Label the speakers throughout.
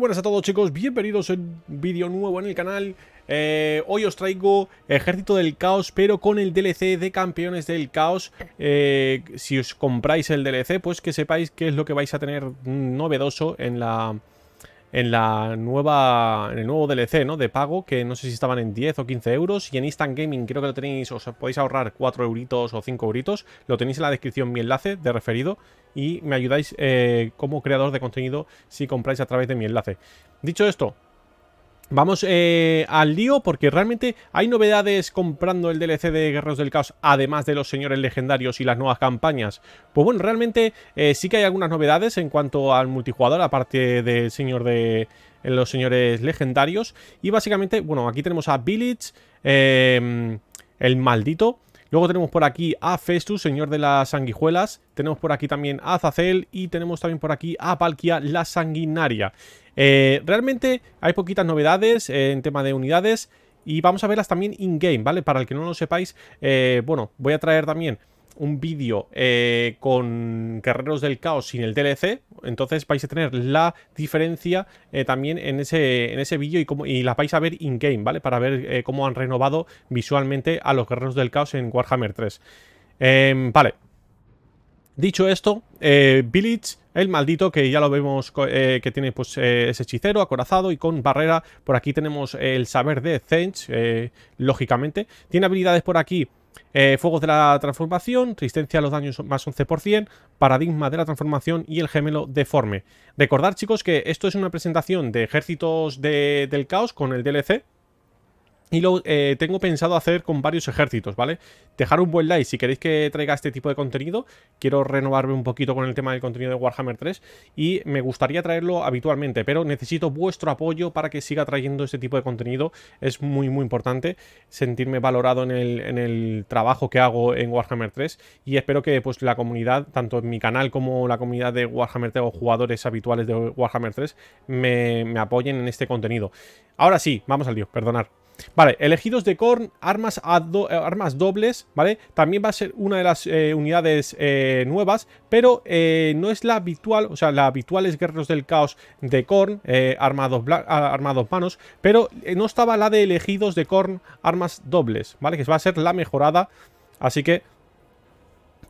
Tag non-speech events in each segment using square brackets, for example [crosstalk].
Speaker 1: buenas a todos chicos, bienvenidos a un vídeo nuevo en el canal eh, Hoy os traigo Ejército del Caos, pero con el DLC de Campeones del Caos eh, Si os compráis el DLC, pues que sepáis qué es lo que vais a tener novedoso en la, en la nueva en el nuevo DLC ¿no? de pago, que no sé si estaban en 10 o 15 euros, y en Instant Gaming creo que lo tenéis, os podéis ahorrar 4 euritos o 5 euritos, lo tenéis en la descripción mi enlace de referido, y me ayudáis eh, como creador de contenido si compráis a través de mi enlace. Dicho esto, Vamos eh, al lío porque realmente hay novedades comprando el DLC de Guerreros del Caos, además de los señores legendarios y las nuevas campañas. Pues bueno, realmente eh, sí que hay algunas novedades en cuanto al multijugador, aparte del señor de eh, los señores legendarios. Y básicamente, bueno, aquí tenemos a Village, em, el maldito. Luego tenemos por aquí a Festus, señor de las sanguijuelas. Tenemos por aquí también a Zacel. y tenemos también por aquí a Palkia, la sanguinaria. Eh, realmente hay poquitas novedades en tema de unidades y vamos a verlas también in-game, ¿vale? Para el que no lo sepáis, eh, bueno, voy a traer también un vídeo eh, con Guerreros del Caos sin el DLC, entonces vais a tener la diferencia también en ese, en ese vídeo y, como y las vais a ver in-game, ¿vale? Para ver cómo han renovado visualmente a los Guerreros del Caos en Warhammer 3. Em, vale. Dicho esto, Village el maldito que ya lo vemos eh, que tiene pues eh, ese hechicero acorazado y con barrera. Por aquí tenemos el saber de Zench, eh, lógicamente. Tiene habilidades por aquí. fuegos de la transformación, resistencia a los daños más 11%, paradigma de la transformación y el gemelo deforme. Recordar chicos que esto es una presentación de ejércitos del caos con el DLC, y lo eh, tengo pensado hacer con varios ejércitos, ¿vale? Dejar un buen like si queréis que traiga este tipo de contenido. Quiero renovarme un poquito con el tema del contenido de Warhammer 3 y me gustaría traerlo habitualmente, pero necesito vuestro apoyo para que siga trayendo este tipo de contenido. Es muy, muy importante sentirme valorado en el, trabajo que hago en Warhammer 3 y espero que pues, la comunidad, tanto en mi canal como la comunidad de Warhammer 3 o jugadores habituales de Warhammer 3, me, apoyen en este contenido. Ahora sí, vamos al lío, perdonar. Vale, elegidos de Korn, armas, eh, armas dobles, ¿vale? También va a ser una de las eh, unidades eh, nuevas, pero no es la habitual, o sea, la habitual es Guerreros del Caos de Korn, armados, ah, armados manos, pero no estaba la de elegidos de Korn, armas dobles, ¿vale? Que va a ser la mejorada, así que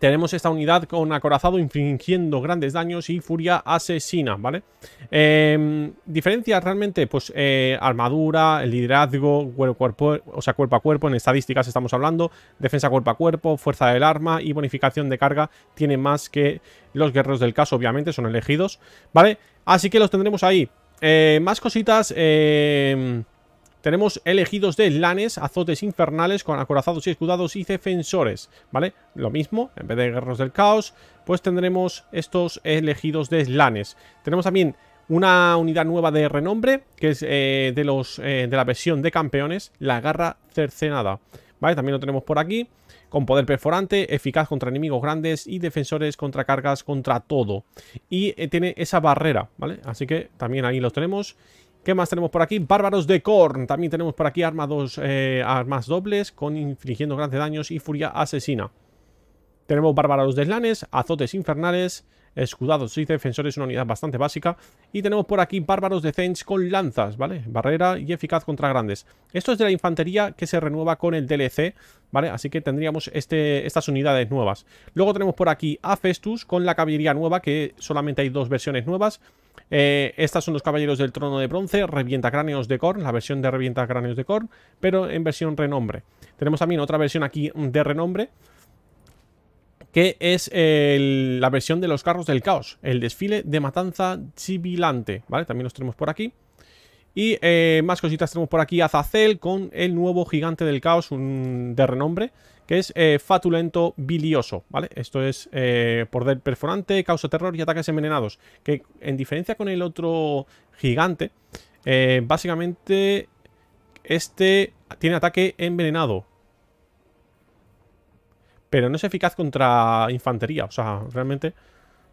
Speaker 1: tenemos esta unidad con acorazado infringiendo grandes daños y furia asesina, ¿vale? Em, diferencias realmente, pues eh, armadura, liderazgo, o sea, cuerpo a cuerpo, en estadísticas estamos hablando, defensa cuerpo a cuerpo, fuerza del arma y bonificación de carga tiene más que los guerreros del caso, obviamente, son elegidos, ¿vale? Así que los tendremos ahí. Eh, más cositas, eh... Tenemos elegidos de lanes, azotes infernales con acorazados y escudados y defensores, ¿vale? Lo mismo, en vez de guerreros del caos, pues tendremos estos elegidos de lanes. Tenemos también una unidad nueva de renombre, que es eh, de, los, eh, de la versión de campeones, la garra cercenada, ¿vale? También lo tenemos por aquí, con poder perforante, eficaz contra enemigos grandes y defensores contra cargas contra todo. Y eh, tiene esa barrera, ¿vale? Así que también ahí los tenemos. ¿Qué más tenemos por aquí? Bárbaros de Korn. También tenemos por aquí armas, eh, armas dobles con infligiendo grandes daños y furia asesina. Tenemos bárbaros de slanes, azotes infernales, escudados y defensores, una unidad bastante básica. Y tenemos por aquí bárbaros de Zench con lanzas, ¿vale? Barrera y eficaz contra grandes. Esto es de la infantería que se renueva con el DLC, ¿vale? Así que tendríamos este, estas unidades nuevas. Luego tenemos por aquí a Festus con la caballería nueva, que solamente hay dos versiones nuevas. Eh, estas son los Caballeros del Trono de Bronce, Revienta Cráneos de Korn, la versión de Revienta Cráneos de Korn, pero en versión renombre. Tenemos también otra versión aquí de renombre, que es la versión de los carros del caos, el desfile de matanza chibilante, ¿vale? También los tenemos por aquí. Y eh, más cositas tenemos por aquí Azazel con el nuevo gigante del caos un, de renombre, que es eh, Fatulento Bilioso, ¿vale? Esto es eh, por del perforante, causa terror y ataques envenenados, que en diferencia con el otro gigante, básicamente este tiene ataque envenenado, pero no es eficaz contra infantería, o sea, realmente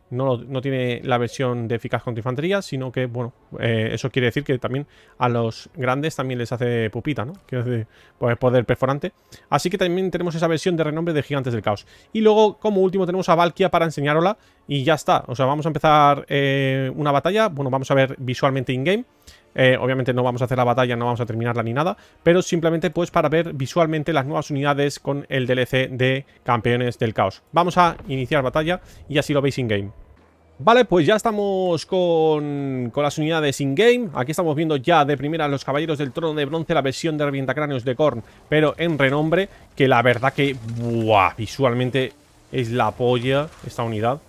Speaker 1: no, tiene la versión de eficaz contra infantería, sino que, bueno, eh, eso quiere decir que también a los grandes también les hace pupita, ¿no? Que hace pues, poder perforante. Así que también tenemos esa versión de renombre de Gigantes del Caos. Y luego, como último, tenemos a Valkia para enseñárosla y ya está. O sea, vamos a empezar eh, una batalla. Bueno, vamos a ver visualmente in-game. Eh, obviamente no vamos a hacer la batalla, no vamos a terminarla ni nada, pero simplemente pues para ver visualmente las nuevas unidades con el DLC de Campeones del Caos. Vamos a iniciar batalla y así lo veis in-game. Vale, pues ya estamos con, las unidades in-game. Aquí estamos viendo ya de primera los Caballeros del Trono de Bronce, la versión de Revientacráneos de Korn, pero en renombre, que la verdad que, visualmente es la polla esta unidad.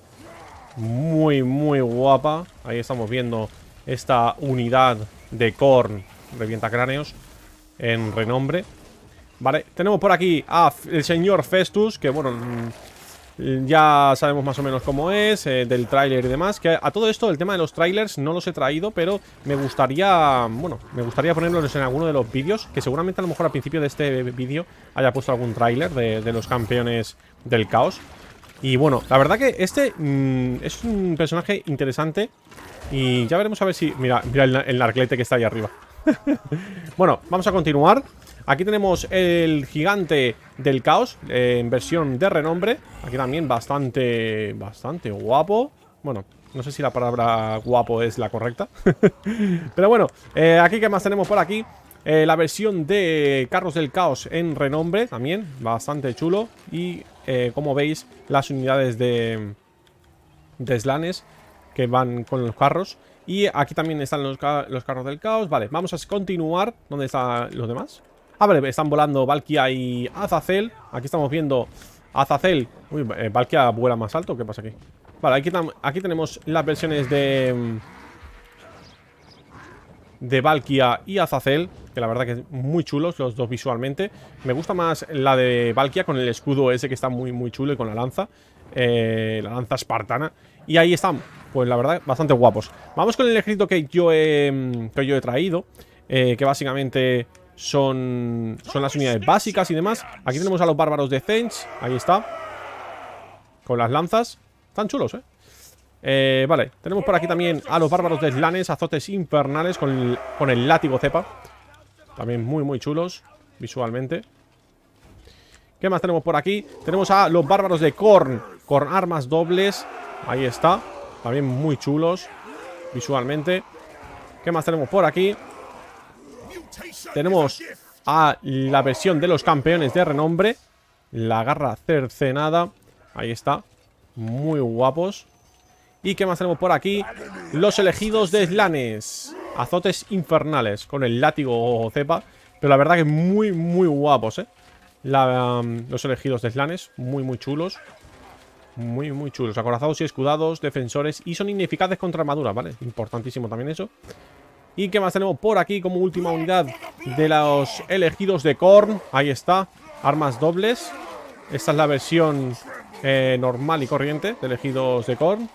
Speaker 1: Muy, muy guapa. Ahí estamos viendo esta unidad de Korn, revienta cráneos, en renombre. Vale, tenemos por aquí a el señor Festus, que bueno, mm, ya sabemos más o menos cómo es, eh, del tráiler y demás. Que a todo esto, el tema de los trailers no los he traído, pero me gustaría, bueno, me gustaría ponerlos en alguno de los vídeos, que seguramente a lo mejor al principio de este vídeo haya puesto algún tráiler de los campeones del caos. Y bueno, la verdad que este mm, es un personaje interesante. Y ya veremos a ver si... Mira, mira el, el narclete que está ahí arriba. [laughs] bueno, vamos a continuar. Aquí tenemos el gigante del caos en versión de renombre. Aquí también bastante, bastante guapo. Bueno, no sé si la palabra guapo es la correcta. [laughs] Pero bueno, eh, aquí ¿qué más tenemos por aquí. Eh, la versión de Carros del Caos en renombre también, bastante chulo. Y eh, como veis, las unidades de, de slanes que van con los carros. Y aquí también están los, carros del caos. Vale, vamos a continuar. ¿Dónde están los demás? Ah, vale, están volando Valkia y Azazel. Aquí estamos viendo Azazel. Uy, eh, Valkia vuela más alto. ¿Qué pasa aquí? Vale, aquí, aquí tenemos las versiones de de Valkia y Azazel, que la verdad que muy chulos los dos visualmente. Me gusta más la de Valkia con el escudo ese que está muy, muy chulo y con la lanza, eh, la lanza espartana. Y ahí están, pues la verdad, bastante guapos. Vamos con el ejército que yo he, que yo he traído, eh, que básicamente son, son las unidades básicas y demás. Aquí tenemos a los bárbaros de Zench, ahí está, con las lanzas. Están chulos, ¿eh? Eh, vale, tenemos por aquí también a los bárbaros de slanes, azotes infernales con el, con el látigo cepa. También muy, muy chulos visualmente. ¿Qué más tenemos por aquí? Tenemos a los bárbaros de Korn con armas dobles. Ahí está. También muy chulos visualmente. ¿Qué más tenemos por aquí? Tenemos a la versión de los campeones de renombre. La garra cercenada. Ahí está. Muy guapos. ¿Y qué más tenemos por aquí? Los elegidos de Slanes. Azotes infernales con el látigo o cepa. Pero la verdad que muy, muy guapos, ¿eh? Um, los elegidos de Slanes. Muy, muy chulos. Muy, muy chulos. Acorazados y escudados, defensores. Y son ineficaces contra armaduras, ¿vale? Importantísimo también eso. ¿Y qué más tenemos por aquí como última unidad de los elegidos de Korn? Ahí está. Armas dobles. Esta es la versión eh, normal y corriente de elegidos de Korn.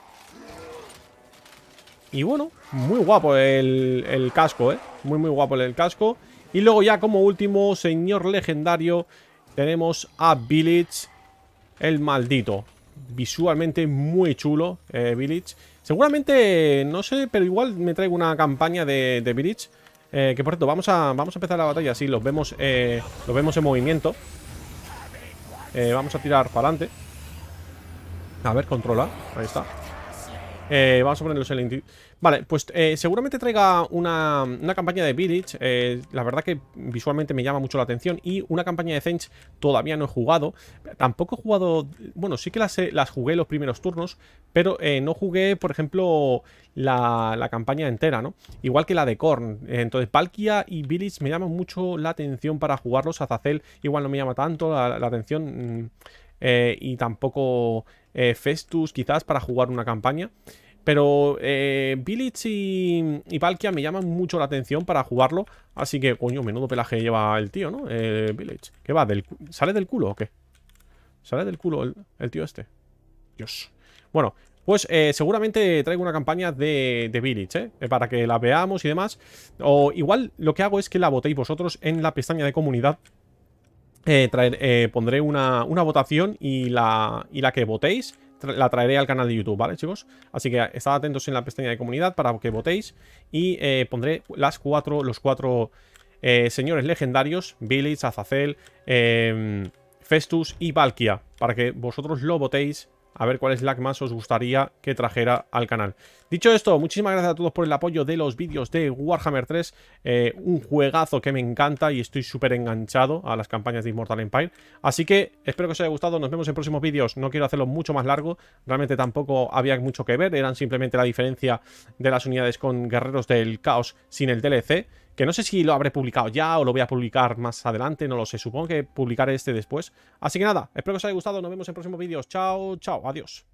Speaker 1: Y bueno, muy guapo el, casco, ¿eh? Muy, muy guapo el casco. Y luego ya como último, señor legendario, tenemos a Village, el maldito. Visualmente muy chulo, eh, Village. Seguramente, no sé, pero igual me traigo una campaña de, Village. Eh, que por cierto, vamos a, vamos a empezar la batalla, así los vemos, eh, los vemos en movimiento. vamos a tirar para adelante. A ver, controla, ahí está. Eh, vamos a ponerlos en el... Vale, pues eh, seguramente traiga una, campaña de Village. Eh, la verdad que visualmente me llama mucho la atención. Y una campaña de Zench todavía no he jugado. Tampoco he jugado... Bueno, sí que las, las jugué los primeros turnos. Pero no jugué, por ejemplo, la, campaña entera, ¿no? Igual que la de Korn. Entonces, Palkia y Village me llaman mucho la atención para jugarlos. Azazel igual no me llama tanto la atención. Mm, y tampoco eh, Festus quizás para jugar una campaña. Pero eh, Village y, Valkia me llaman mucho la atención para jugarlo. Así que, coño, menudo pelaje lleva el tío, ¿no? Eh, Village. ¿Qué va? ¿Sale del culo o qué? ¿Sale del culo el, tío este? Dios. Bueno, pues seguramente traigo una campaña de, de Village, ¿eh? Para que la veamos y demás. O igual lo que hago es que la votéis vosotros en la pestaña de comunidad eh, eh, pondré una, votación y la, que votéis la traeré al canal de YouTube, ¿vale, chicos? Así que estad atentos en la pestaña de comunidad para que votéis y eh, pondré los cuatro señores legendarios, Billy, Azazel, Festus y Valkia, para que vosotros lo votéis a ver cuál es la que más os gustaría que trajera al canal. Dicho esto, muchísimas gracias a todos por el apoyo de los vídeos de Warhammer 3. Eh, un juegazo que me encanta y estoy súper enganchado a las campañas de Immortal Empire. Así que espero que os haya gustado. Nos vemos en próximos vídeos. No quiero hacerlo mucho más largo. Realmente tampoco había mucho que ver. Eran simplemente la diferencia de las unidades con Guerreros del Caos sin el DLC. Que no sé si lo habré publicado ya o lo voy a publicar más adelante, no lo sé. Supongo que publicaré este después. Así que nada, espero que os haya gustado. Nos vemos en próximos vídeos. Chao, chao, adiós.